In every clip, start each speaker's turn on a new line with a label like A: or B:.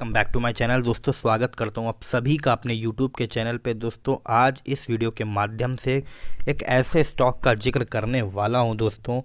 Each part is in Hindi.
A: welcome back to my channel दोस्तों स्वागत करता हूँ आप सभी का अपने यूट्यूब के चैनल पे दोस्तों आज इस वीडियो के माध्यम से एक ऐसे स्टॉक का जिक्र करने वाला हूँ दोस्तों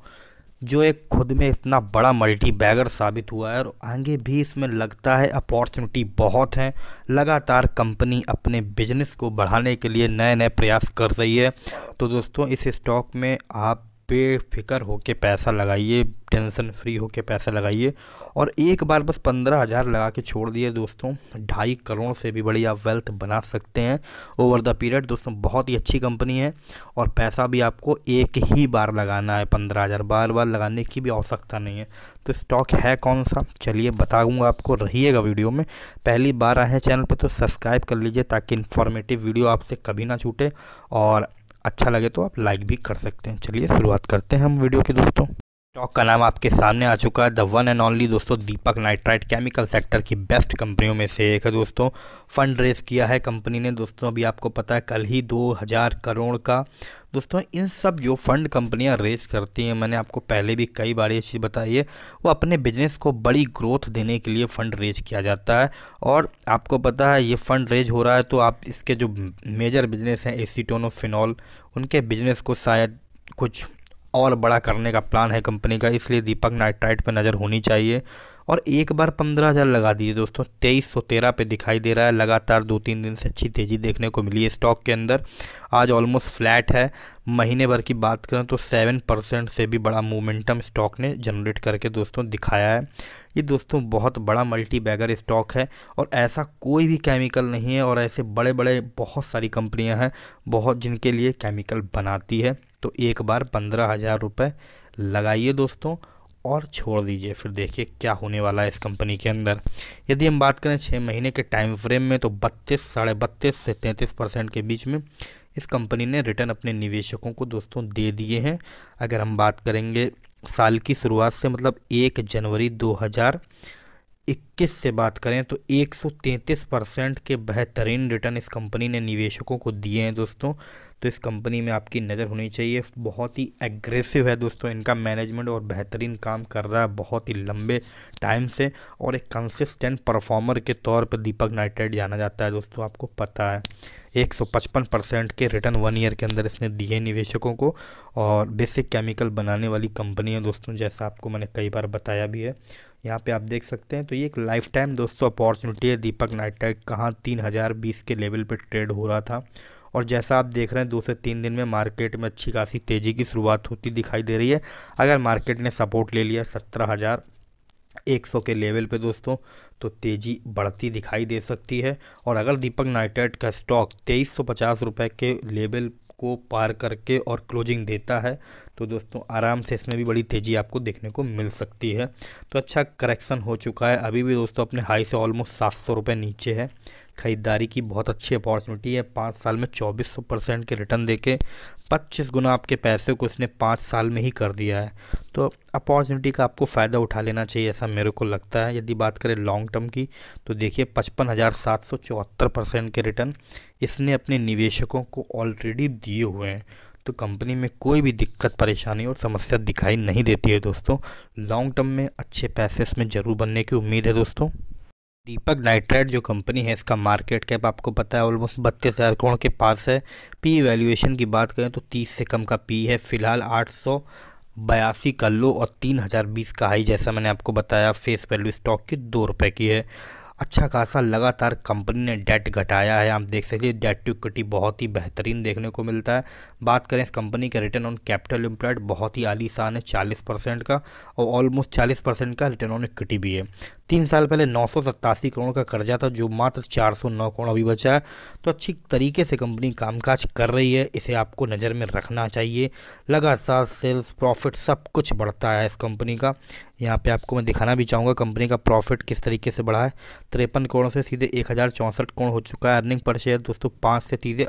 A: जो एक खुद में इतना बड़ा मल्टी बैगर साबित हुआ है और आगे भी इसमें लगता है अपॉर्चुनिटी बहुत हैं लगातार कंपनी अपने बिजनेस को बढ़ाने के लिए नए नए प्रयास कर रही है तो दोस्तों इस स्टॉक में आप बेफिक्र होके पैसा लगाइए टेंशन फ्री होके पैसा लगाइए और एक बार बस पंद्रह हज़ार लगा के छोड़ दिए दोस्तों ढाई करोड़ से भी बड़ी आप वेल्थ बना सकते हैं ओवर द पीरियड दोस्तों बहुत ही अच्छी कंपनी है और पैसा भी आपको एक ही बार लगाना है पंद्रह हज़ार बार बार लगाने की भी आवश्यकता नहीं है तो स्टॉक है कौन सा चलिए बताऊँगा आपको रहिएगा वीडियो में पहली बार आए हैं चैनल पर तो सब्सक्राइब कर लीजिए ताकि इन्फॉर्मेटिव वीडियो आपसे कभी ना छूटे और अच्छा लगे तो आप लाइक भी कर सकते हैं चलिए शुरुआत करते हैं हम वीडियो की दोस्तों स्टॉक का नाम आपके सामने आ चुका है द वन एंड ओनली दोस्तों दीपक नाइट्राइट केमिकल सेक्टर की बेस्ट कंपनियों में से एक है दोस्तों फंड रेज किया है कंपनी ने दोस्तों अभी आपको पता है कल ही दो हज़ार करोड़ का दोस्तों इन सब जो फंड कंपनियां रेज करती हैं मैंने आपको पहले भी कई बार ये चीज़ बताई है वो अपने बिजनेस को बड़ी ग्रोथ देने के लिए फ़ंड रेज किया जाता है और आपको पता है ये फ़ंड रेज हो रहा है तो आप इसके जो मेजर बिजनेस हैं एसीटोनोफिनॉल उनके बिजनेस को शायद कुछ और बड़ा करने का प्लान है कंपनी का इसलिए दीपक नाइट्राइट पर नज़र होनी चाहिए और एक बार पंद्रह हज़ार लगा दीजिए दोस्तों तेईस सौ तेरह पे दिखाई दे रहा है लगातार दो तीन दिन से अच्छी तेज़ी देखने को मिली है स्टॉक के अंदर आज ऑलमोस्ट फ्लैट है महीने भर की बात करें तो सेवन परसेंट से भी बड़ा मोमेंटम स्टॉक ने जनरेट करके दोस्तों दिखाया है ये दोस्तों बहुत बड़ा मल्टी बैगर स्टॉक है और ऐसा कोई भी केमिकल नहीं है और ऐसे बड़े बड़े बहुत सारी कंपनियाँ हैं बहुत जिनके लिए केमिकल बनाती है तो एक बार पंद्रह हज़ार रुपये लगाइए दोस्तों और छोड़ दीजिए फिर देखिए क्या होने वाला है इस कंपनी के अंदर यदि हम बात करें छः महीने के टाइम फ्रेम में तो बत्तीस साढ़े बत्तीस से तैंतीस परसेंट के बीच में इस कंपनी ने रिटर्न अपने निवेशकों को दोस्तों दे दिए हैं अगर हम बात करेंगे साल की शुरुआत से मतलब एक जनवरी दो इक्कीस से बात करें तो 133 परसेंट के बेहतरीन रिटर्न इस कंपनी ने निवेशकों को दिए हैं दोस्तों तो इस कंपनी में आपकी नज़र होनी चाहिए बहुत ही एग्रेसिव है दोस्तों इनका मैनेजमेंट और बेहतरीन काम कर रहा है बहुत ही लंबे टाइम से और एक कंसिस्टेंट परफॉर्मर के तौर पर दीपक नाइटेड जाना जाता है दोस्तों आपको पता है 155 परसेंट के रिटर्न वन ईयर के अंदर इसने दिए निवेशकों को और बेसिक केमिकल बनाने वाली कंपनी है दोस्तों जैसा आपको मैंने कई बार बताया भी है यहाँ पे आप देख सकते हैं तो ये एक लाइफ टाइम दोस्तों अपॉर्चुनिटी है दीपक नाइटेक कहाँ तीन हज़ार बीस के लेवल पे ट्रेड हो रहा था और जैसा आप देख रहे हैं दो से तीन दिन में मार्केट में अच्छी खासी तेज़ी की शुरुआत होती दिखाई दे रही है अगर मार्केट ने सपोर्ट ले लिया सत्रह हज़ार एक सौ के लेवल पे दोस्तों तो तेज़ी बढ़ती दिखाई दे सकती है और अगर दीपक नाइटेड का स्टॉक तेईस सौ पचास रुपये के लेवल को पार करके और क्लोजिंग देता है तो दोस्तों आराम से इसमें भी बड़ी तेज़ी आपको देखने को मिल सकती है तो अच्छा करेक्शन हो चुका है अभी भी दोस्तों अपने हाई से ऑलमोस्ट सात सौ रुपये नीचे है ख़रीदारी की बहुत अच्छी अपॉर्चुनिटी है पाँच साल में चौबीस सौ परसेंट के रिटर्न देके पच्चीस गुना आपके पैसे को इसने पाँच साल में ही कर दिया है तो अपॉर्चुनिटी का आपको फ़ायदा उठा लेना चाहिए ऐसा मेरे को लगता है यदि बात करें लॉन्ग टर्म की तो देखिए पचपन हज़ार सात सौ चौहत्तर परसेंट के रिटर्न इसने अपने निवेशकों को ऑलरेडी दिए हुए हैं तो कंपनी में कोई भी दिक्कत परेशानी और समस्या दिखाई नहीं देती है दोस्तों लॉन्ग टर्म में अच्छे पैसे इसमें ज़रूर बनने की उम्मीद है दोस्तों दीपक नाइट्रेट जो कंपनी है इसका मार्केट कैप आपको पता है ऑलमोस्ट बत्तीस हज़ार करोड़ के पास है पी वैल्यूएशन की बात करें तो तीस से कम का पी है फिलहाल आठ सौ बयासी का लो और तीन हज़ार बीस का हाई जैसा मैंने आपको बताया फेस वैल्यू स्टॉक की दो रुपये की है अच्छा खासा लगातार कंपनी ने डेट घटाया है आप देख सकते हैं डेट टू इक्विटी बहुत ही बेहतरीन देखने को मिलता है बात करें इस कंपनी का रिटर्न ऑन कैपिटल एम्प्लॉयड बहुत ही आलीशान है चालीस परसेंट का और ऑलमोस्ट चालीस परसेंट का रिटर्न ऑन इक्विटी भी है तीन साल पहले नौ करोड़ का कर्जा था जो मात्र 409 करोड़ अभी बचा है तो अच्छी तरीके से कंपनी कामकाज कर रही है इसे आपको नज़र में रखना चाहिए लगातार सेल्स प्रॉफिट सब कुछ बढ़ता है इस कंपनी का यहाँ पे आपको मैं दिखाना भी चाहूँगा कंपनी का प्रॉफिट किस तरीके से बढ़ा है तिरपन करोड़ से सीधे एक करोड़ हो चुका है अर्निंग पर शेयर दोस्तों पाँच से सीधे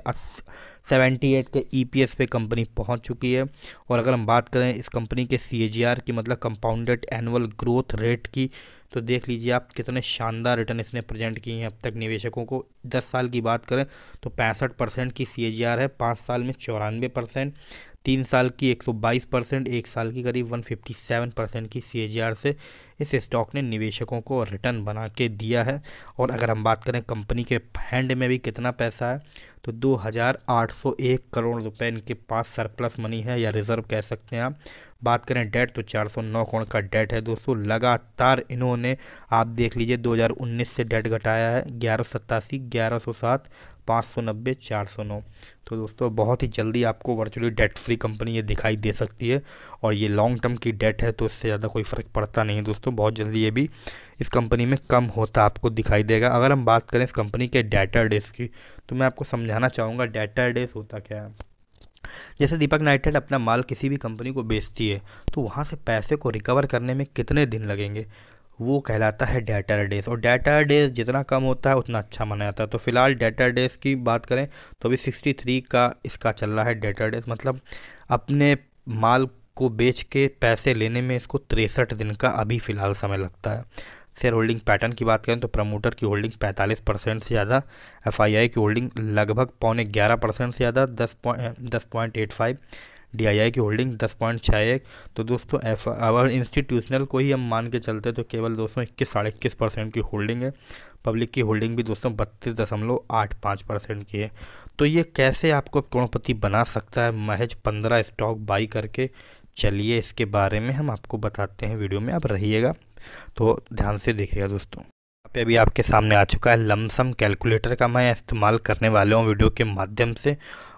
A: सेवेंटी एट के ई e पे कंपनी पहुंच चुकी है और अगर हम बात करें इस कंपनी के सी की मतलब कंपाउंडेड एनुअल ग्रोथ रेट की तो देख लीजिए आप कितने शानदार रिटर्न इसने प्रेजेंट किए हैं अब तक निवेशकों को दस साल की बात करें तो पैंसठ परसेंट की सी है पाँच साल में चौरानवे परसेंट तीन साल की 122 परसेंट एक साल की करीब 157 परसेंट की सी से इस स्टॉक ने निवेशकों को रिटर्न बना के दिया है और अगर हम बात करें कंपनी के हैंड में भी कितना पैसा है तो 2801 करोड़ रुपए इनके पास सरप्लस मनी है या रिजर्व कह सकते हैं आप बात करें डेट तो 409 करोड़ का डेट है दोस्तों लगातार इन्होंने आप देख लीजिए 2019 से डेट घटाया है ग्यारह सत्तासी ग्यारह सौ सात पाँच सौ नब्बे चार सौ नौ तो दोस्तों बहुत ही जल्दी आपको वर्चुअली डेट फ्री कंपनी ये दिखाई दे सकती है और ये लॉन्ग टर्म की डेट है तो इससे ज़्यादा कोई फ़र्क पड़ता नहीं है दोस्तों बहुत जल्दी ये भी इस कंपनी में कम होता आपको दिखाई देगा अगर हम बात करें इस कंपनी के डाटा डेज की तो मैं आपको समझाना चाहूँगा डाटा डेज होता क्या है जैसे दीपक नाइटेड अपना माल किसी भी कंपनी को बेचती है तो वहाँ से पैसे को रिकवर करने में कितने दिन लगेंगे वो कहलाता है डेटा डेज और डेटा डेज जितना कम होता है उतना अच्छा माना जाता है तो फिलहाल डेटा डेज की बात करें तो अभी सिक्सटी थ्री का इसका चल रहा है डेटा डेज मतलब अपने माल को बेच के पैसे लेने में इसको तिरसठ दिन का अभी फ़िलहाल समय लगता है शेयर होल्डिंग पैटर्न की बात करें तो प्रमोटर की होल्डिंग 45 परसेंट से ज़्यादा एफआईआई की होल्डिंग लगभग पौने 11 परसेंट से ज़्यादा दस पॉइंट दस पॉइंट एट फाइव डीआईआई की होल्डिंग दस पॉइंट छः एक तो दोस्तों एफ अवर इंस्टीट्यूशनल को ही हम मान के चलते तो केवल दोस्तों इक्कीस साढ़े इक्कीस परसेंट की होल्डिंग है पब्लिक की होल्डिंग भी दोस्तों बत्तीस दशमलव आठ पाँच परसेंट की है तो ये कैसे आपको करोड़पति बना सकता है महज पंद्रह स्टॉक बाई करके चलिए इसके बारे में हम आपको बताते हैं वीडियो में आप रहिएगा तो ध्यान से देखिएगा दोस्तों पे अभी आपके सामने आ चुका है लमसम कैलकुलेटर का मैं इस्तेमाल करने वाला हूँ वीडियो के माध्यम से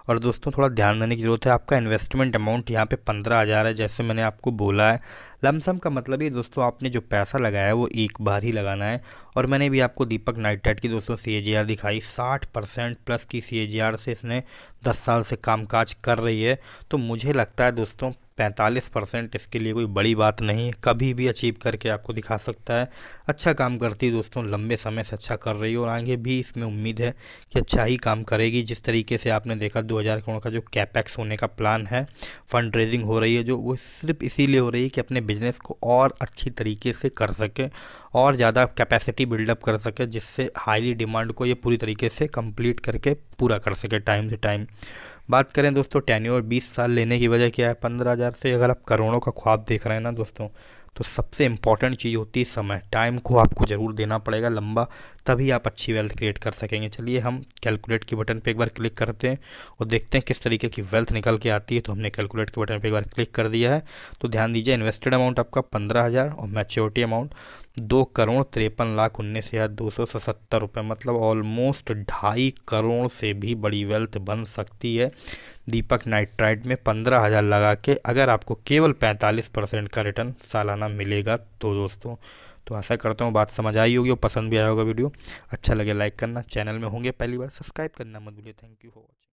A: और दोस्तों थोड़ा ध्यान देने की ज़रूरत है आपका इन्वेस्टमेंट अमाउंट यहाँ पे पंद्रह हज़ार है जैसे मैंने आपको बोला है लमसम का मतलब ये दोस्तों आपने जो पैसा लगाया है वो एक बार ही लगाना है और मैंने भी आपको दीपक नाइटेट की दोस्तों सी दिखाई साठ परसेंट प्लस की सी से इसने दस साल से काम कर रही है तो मुझे लगता है दोस्तों पैंतालीस परसेंट इसके लिए कोई बड़ी बात नहीं है कभी भी अचीव करके आपको दिखा सकता है अच्छा काम करती है दोस्तों लंबे समय से अच्छा कर रही है और आगे भी इसमें उम्मीद है कि अच्छा ही काम करेगी जिस तरीके से आपने देखा दो हज़ार करोड़ का जो कैपैक्स होने का प्लान है फंड रेजिंग हो रही है जो वो सिर्फ इसीलिए हो रही है कि अपने बिजनेस को और अच्छी तरीके से कर सके और ज़्यादा कैपेसिटी बिल्डअप कर सके जिससे हाईली डिमांड को ये पूरी तरीके से कम्प्लीट करके पूरा कर सके टाइम से टाइम बात करें दोस्तों टेन्योर बीस साल लेने की वजह क्या है पंद्रह हज़ार से अगर आप करोड़ों का ख्वाब देख रहे हैं ना दोस्तों तो सबसे इम्पॉर्टेंट चीज़ होती है समय टाइम को आपको ज़रूर देना पड़ेगा लंबा तभी आप अच्छी वेल्थ क्रिएट कर सकेंगे चलिए हम कैलकुलेट के बटन पे एक बार क्लिक करते हैं और देखते हैं किस तरीके की वेल्थ निकल के आती है तो हमने कैलकुलेट के बटन पे एक बार क्लिक कर दिया है तो ध्यान दीजिए इन्वेस्टेड अमाउंट आपका पंद्रह हज़ार और मैच्योरिटी अमाउंट दो करोड़ तिरपन लाख उन्नीस हज़ार दो सौ सतहत्तर रुपये मतलब ऑलमोस्ट ढाई करोड़ से भी बड़ी वेल्थ बन सकती है दीपक नाइट्राइड में पंद्रह हज़ार लगा के अगर आपको केवल पैंतालीस परसेंट का रिटर्न सालाना मिलेगा तो दोस्तों तो आशा करता हूँ बात समझ आई होगी और पसंद भी आया होगा वीडियो अच्छा लगे लाइक करना चैनल में होंगे पहली बार सब्सक्राइब करना मत भूलिए थैंक यू फॉर वॉचिंग